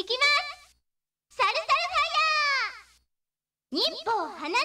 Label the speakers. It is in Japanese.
Speaker 1: いきますサルサルファイヤー忍法花の舞